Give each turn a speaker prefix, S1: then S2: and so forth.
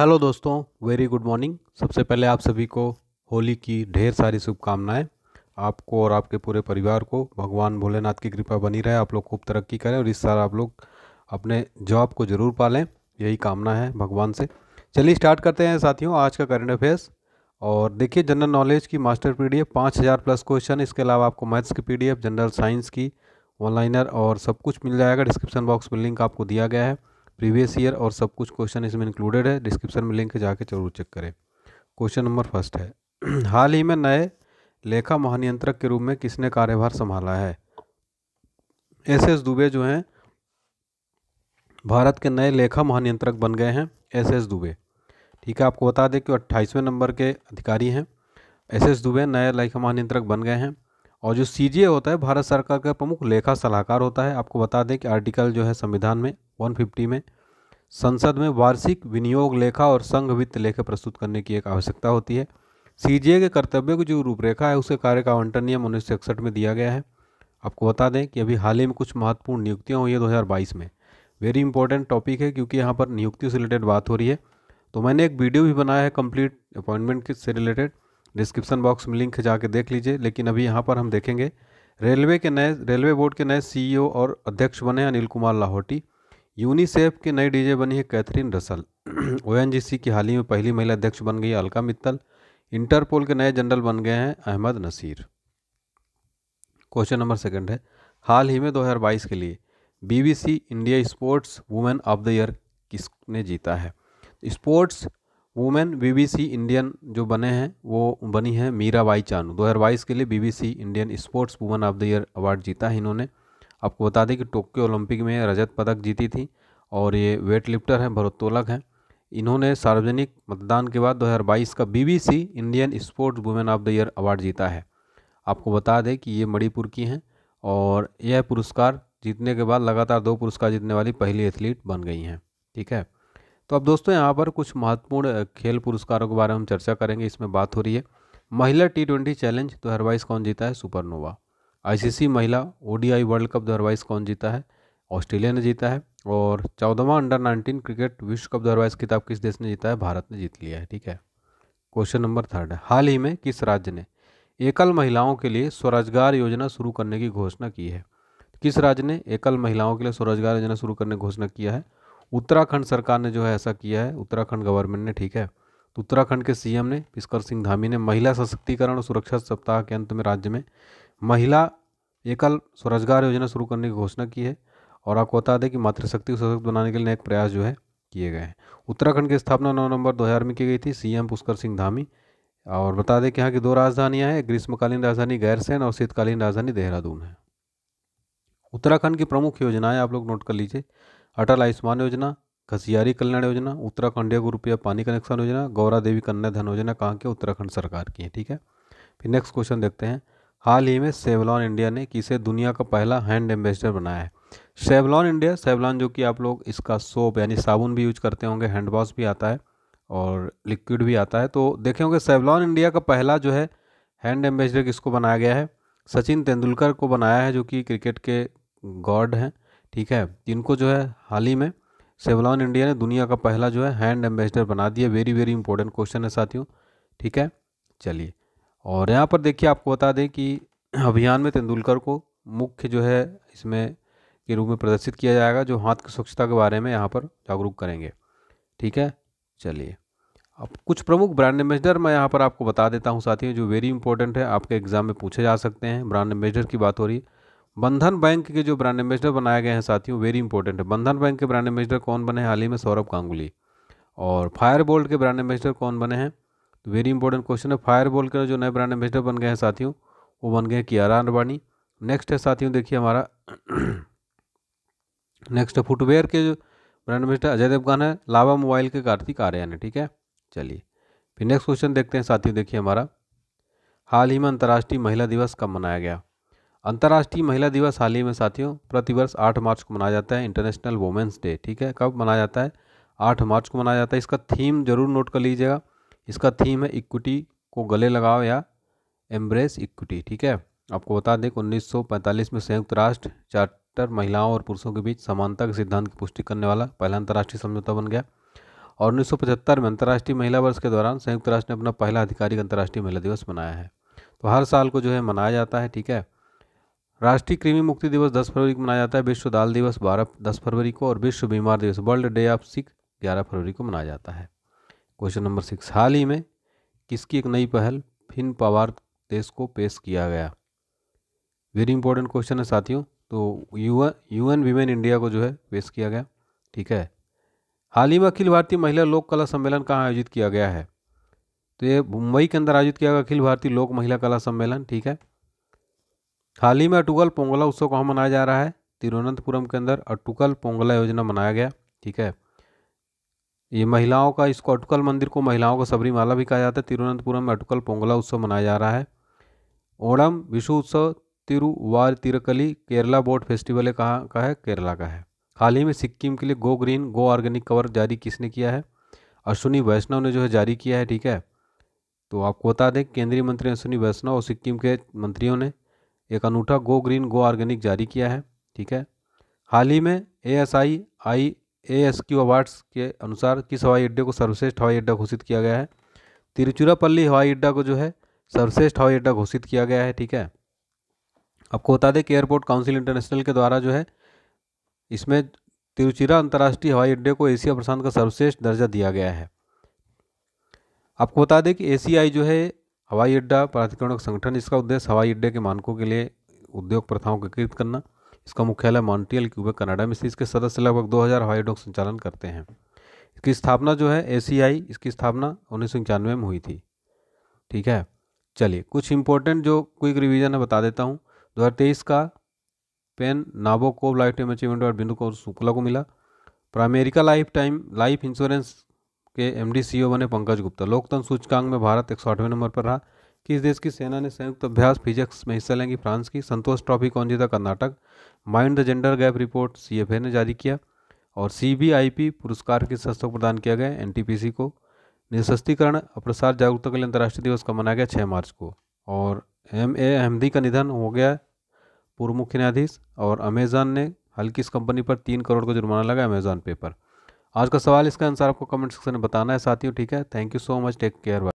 S1: hello दोस्तों very good morning सबसे पहले आप सभी को होली की ढेर सारी शुभकामनाएं आपको और आपके पूरे परिवार को भगवान भोलेनाथ की कृपा बनी रहे आप लोग खूब तरक्की करें और इस साल आप लोग अपने जॉब को ज़रूर पालें यही कामना है भगवान से चलिए स्टार्ट करते हैं साथियों आज का करंट अफेयर्स और देखिए जनरल नॉलेज की master P D plus question इसके अलावा आपको मैथ्स की पी जनरल साइंस की ऑनलाइनर और सब कुछ मिल जाएगा डिस्क्रिप्शन बॉक्स में लिंक आपको दिया गया है प्रीवियस ईयर और सब कुछ क्वेश्चन इसमें इंक्लूडेड है डिस्क्रिप्शन में लिंक जाके जरूर चेक करें क्वेश्चन नंबर फर्स्ट है हाल ही में नए लेखा महानियंत्रक के रूप में किसने कार्यभार संभाला है एस एस दुबे जो हैं भारत के नए लेखा महानियंत्रक बन गए हैं एस एस दुबे ठीक है आपको बता दें कि अट्ठाईसवें नंबर के अधिकारी हैं एस एस दुबे नए लेखा महानियंत्रक बन गए हैं और जो ए होता है भारत सरकार का प्रमुख लेखा सलाहकार होता है आपको बता दें कि आर्टिकल जो है संविधान में 150 में संसद में वार्षिक विनियोग लेखा और संघ वित्त लेखा प्रस्तुत करने की एक आवश्यकता होती है ए के कर्तव्य की जो रूपरेखा है उसके कार्य का आवंटन नियम उन्नीस में दिया गया है आपको बता दें कि अभी हाल ही में कुछ महत्वपूर्ण नियुक्तियाँ हुई हैं दो में वेरी इंपॉर्टेंट टॉपिक है क्योंकि यहाँ पर नियुक्तियों से रिलेटेड बात हो रही है तो मैंने एक वीडियो भी बनाया है कंप्लीट अपॉइंटमेंट से रिलेटेड डिस्क्रिप्शन बॉक्स में लिंक जाके देख लीजिए लेकिन अभी यहाँ पर हम देखेंगे रेलवे के नए रेलवे बोर्ड के नए सीईओ e और अध्यक्ष बने अनिल कुमार लाहौटी यूनिसेफ के नए डीजे बनी है कैथरीन रसल ओएनजीसी की हाल ही में पहली महिला अध्यक्ष बन गई अलका मित्तल इंटरपोल के नए जनरल बन गए हैं Ahmed Naseer question number second है हाल ही में 2022 के लिए BBC India sports women of the year किसने जीता है स्पोर्ट्स वुमेन बीबीसी इंडियन जो बने हैं वो बनी है मीरा बाई चानू दो के लिए BBC Indian sports women of the year award जीता है इन्होंने आपको बता दें कि टोक्यो ओलंपिक में रजत पदक जीती थी और ये वेट लिफ्टर हैं भरोत्तोलक हैं इन्होंने सार्वजनिक मतदान के बाद 2022 का BBC Indian sports women of the year award जीता है आपको बता दें कि ये मणिपुर की हैं और यह पुरस्कार जीतने के बाद लगातार दो पुरस्कार जीतने वाली पहली एथलीट बन गई हैं ठीक है तो अब दोस्तों यहाँ पर कुछ महत्वपूर्ण खेल पुरस्कारों के बारे में हम चर्चा करेंगे इसमें बात हो रही है महिला टी ट्वेंटी चैलेंज दो हज़ार बाईस कौन जीता है सुपरनोवा आईसीसी महिला ओडीआई वर्ल्ड कप दो हज़ार बाईस कौन जीता है ऑस्ट्रेलिया ने जीता है और चौदहवा अंडर नाइनटीन क्रिकेट विश्व कप दो हज़ार बाईस किस देश ने जीता है भारत ने जीत लिया है ठीक है क्वेश्चन नंबर थर्ड है हाल ही में किस राज्य ने एकल महिलाओं के लिए स्वरोजगार योजना शुरू करने की घोषणा की है किस राज्य ने एकल महिलाओं के लिए स्वरोजगार योजना शुरू करने की घोषणा किया है उत्तराखंड सरकार ने जो है ऐसा किया है उत्तराखंड गवर्नमेंट ने ठीक है तो उत्तराखंड के सीएम ने पुष्कर सिंह धामी ने महिला सशक्तिकरण और सुरक्षा सप्ताह के अंत में राज्य में महिला एकल स्वरोजगार योजना शुरू करने की घोषणा की है और आपको बता दें कि मातृशक्ति को सशक्त बनाने के लिए एक प्रयास जो है किए गए हैं उत्तराखंड की स्थापना नौ नवंबर दो में की गई थी सीएम पुष्कर सिंह धामी और बता दें कि यहाँ की दो राजधानियाँ हैं ग्रीष्मकालीन राजधानी गैरसैन और शीतकालीन राजधानी देहरादून है उत्तराखंड की प्रमुख योजनाएं आप लोग नोट कर लीजिए अटल आयुष्मान योजना खसियारी कल्याण योजना उत्तराखंड को रुपया पानी कनेक्शन योजना गौरा देवी कन्या धन योजना कहाँ की उत्तराखंड सरकार की है ठीक है फिर नेक्स्ट क्वेश्चन देखते हैं हाल ही में सेवलॉन इंडिया ने किसे दुनिया का पहला हैंड एम्बेसडर बनाया है सेवलॉन इंडिया सेवलॉन जो कि आप लोग इसका सोप यानी साबुन भी यूज करते होंगे हैंड वॉश भी आता है और लिक्विड भी आता है तो देखे होंगे सेवलॉन इंडिया का पहला जो है हैंड एम्बेसडर किसको बनाया गया है सचिन तेंदुलकर को बनाया है जो कि क्रिकेट के गॉड हैं ठीक है इनको जो है हाल ही में सेवलॉन इंडिया ने दुनिया का पहला जो है हैंड एम्बेसडर बना दिया वेरी वेरी इंपॉर्टेंट क्वेश्चन है साथियों ठीक है चलिए और यहाँ पर देखिए आपको बता दें कि अभियान में तेंदुलकर को मुख्य जो है इसमें के रूप में प्रदर्शित किया जाएगा जो हाथ की स्वच्छता के बारे में यहाँ पर जागरूक करेंगे ठीक है चलिए अब कुछ प्रमुख ब्रांड एम्बेसडर मैं यहाँ पर आपको बता देता हूँ साथियों जो वेरी इंपॉर्टेंट है आपके एग्ज़ाम में पूछे जा सकते हैं ब्रांड एम्बेसडर की बात हो रही है बंधन बैंक के जो ब्रांड एम्बेसडर बनाए गए हैं साथियों वेरी इंपॉर्टेंट है बंधन बैंक के ब्रांड एम्बेसडर कौन बने हाल ही में सौरभ गांगुली और बोल्ट के ब्रांड एम्बेसडर कौन बने हैं तो वेरी इंपॉर्टेंट क्वेश्चन है बोल्ट के जो नए ब्रांड एम्बेसडर बन गए हैं साथियों वो बन गए हैं कियारा अडवाणी नेक्स्ट है साथियों देखिए हमारा नेक्स्ट है फुटवेयर के जो ब्रांड एम्बेसडर अजय देवगान है लावा मोबाइल के कार्तिक आर्यन है ठीक है चलिए फिर नेक्स्ट क्वेश्चन देखते हैं साथियों देखिए हमारा हाल ही में अंतर्राष्ट्रीय महिला दिवस कब मनाया गया अंतर्राष्ट्रीय महिला दिवस हाल ही में साथियों प्रतिवर्ष आठ मार्च को मनाया जाता है इंटरनेशनल वोमेंस डे ठीक है कब मनाया जाता है आठ मार्च को मनाया जाता है इसका थीम जरूर नोट कर लीजिएगा इसका थीम है इक्विटी को गले लगाओ या एम्ब्रेस इक्विटी ठीक है आपको बता दें कि उन्नीस में संयुक्त राष्ट्र चार्टर महिलाओं और पुरुषों के बीच समानता के सिद्धांत की पुष्टि करने वाला पहला अंतर्राष्ट्रीय समझौता बन गया और उन्नीस में अंतर्राष्ट्रीय महिला वर्ष के दौरान संयुक्त राष्ट्र ने अपना पहला आधिकारिक अंतर्राष्ट्रीय महिला दिवस मनाया है तो हर साल को जो है मनाया जाता है ठीक है राष्ट्रीय कृमि मुक्ति दिवस 10 फरवरी को मनाया जाता है विश्व दाल दिवस 12 10 फरवरी को और विश्व बीमार दिवस वर्ल्ड डे ऑफ सिख 11 फरवरी को मनाया जाता है क्वेश्चन नंबर सिक्स हाल ही में किसकी एक नई पहल फिन पावार देश को पेश किया गया वेरी इंपॉर्टेंट क्वेश्चन है साथियों तो यू एन वीमेन इंडिया को जो है पेश किया गया ठीक है हाल ही में अखिल भारतीय महिला लोक कला सम्मेलन कहाँ आयोजित किया गया है तो ये मुंबई के अंदर आयोजित किया गया अखिल भारतीय लोक महिला कला सम्मेलन ठीक है हाल ही में अटुकल पोंगला उत्सव कहाँ मनाया जा रहा है तिरुवनंतपुरम के अंदर अटुकल पोंगला योजना मनाया गया ठीक है ये महिलाओं का इसको अटुकल मंदिर को महिलाओं का सबरीमाला भी कहा जाता है तिरुवनंतपुरम में अटुकल पोंगला उत्सव मनाया जा रहा है ओणम विश्व उत्सव तिरुवार तिरकली केरला बोट फेस्टिवल है कहाँ का है केरला का है हाल ही में सिक्किम के लिए go green go organic cover जारी किसने किया है अश्विनी वैष्णव ने जो है जारी किया है ठीक है तो आपको बता दें केंद्रीय मंत्री अश्विनी वैष्णव और सिक्किम के मंत्रियों ने एक अनूठा गो ग्रीन गो ऑर्गेनिक जारी किया है ठीक है हाल ही में A S I I A S Q awards के अनुसार किस हवाई अड्डे को सर्वश्रेष्ठ हवाई अड्डा घोषित किया गया है तिरुचिरापल्ली हवाई अड्डा को जो है सर्वश्रेष्ठ हवाई अड्डा घोषित किया गया है ठीक है आपको बता दें कि एयरपोर्ट काउंसिल इंटरनेशनल के द्वारा जो है इसमें तिरुचिरा अंतर्राष्ट्रीय हवाई अड्डे को एशिया प्रशांत का सर्वश्रेष्ठ दर्जा दिया गया है आपको बता दें कि एसीआई जो है हवाई अड्डा प्राधिकरण का संगठन इसका उद्देश्य हवाई अड्डे के मानकों के लिए उद्योग प्रथाओं को एकीकृत करना इसका मुख्यालय मॉन्ट्रियल क्यूबे कनाडा में से इसके सदस्य लगभग 2000 हवाई अड्डों का संचालन करते हैं इसकी स्थापना जो है ए इसकी स्थापना उन्नीस में हुई थी ठीक है चलिए कुछ इंपॉर्टेंट जो क्विक रिविजन है बता देता हूँ दो का पेन नाबो कोव लाइफ टाइम अचीवमेंट और बिंदु कौर शुक्ला को मिला Pramerica life time life insurance के एमडी सीईओ बने पंकज गुप्ता लोकतंत्र सूचकांक में भारत एक नंबर पर रहा किस देश की सेना ने संयुक्त अभ्यास फिजिक्स में हिस्सा लेंगी फ्रांस की संतोष ट्रॉफी कौन जीता Karnataka mind the gender gap report ए ने जारी किया और पी पुरस्कार किस हस्तों प्रदान किया गया सी को निशस्तीकरण प्रसार जागरूकता के लिए अंतर्राष्ट्रीय दिवस का मनाया गया छः मार्च को और एम ए अहमदी का निधन हो गया पूर्व मुख्य न्यायाधीश और अमेज़ान ने हल्की इस कंपनी पर तीन करोड़ का जुर्माना लगा अमेज़ान पे पर आज का सवाल इसका आंसर आपको कमेंट सेक्शन में बताना है साथियों ठीक है thank you so much take care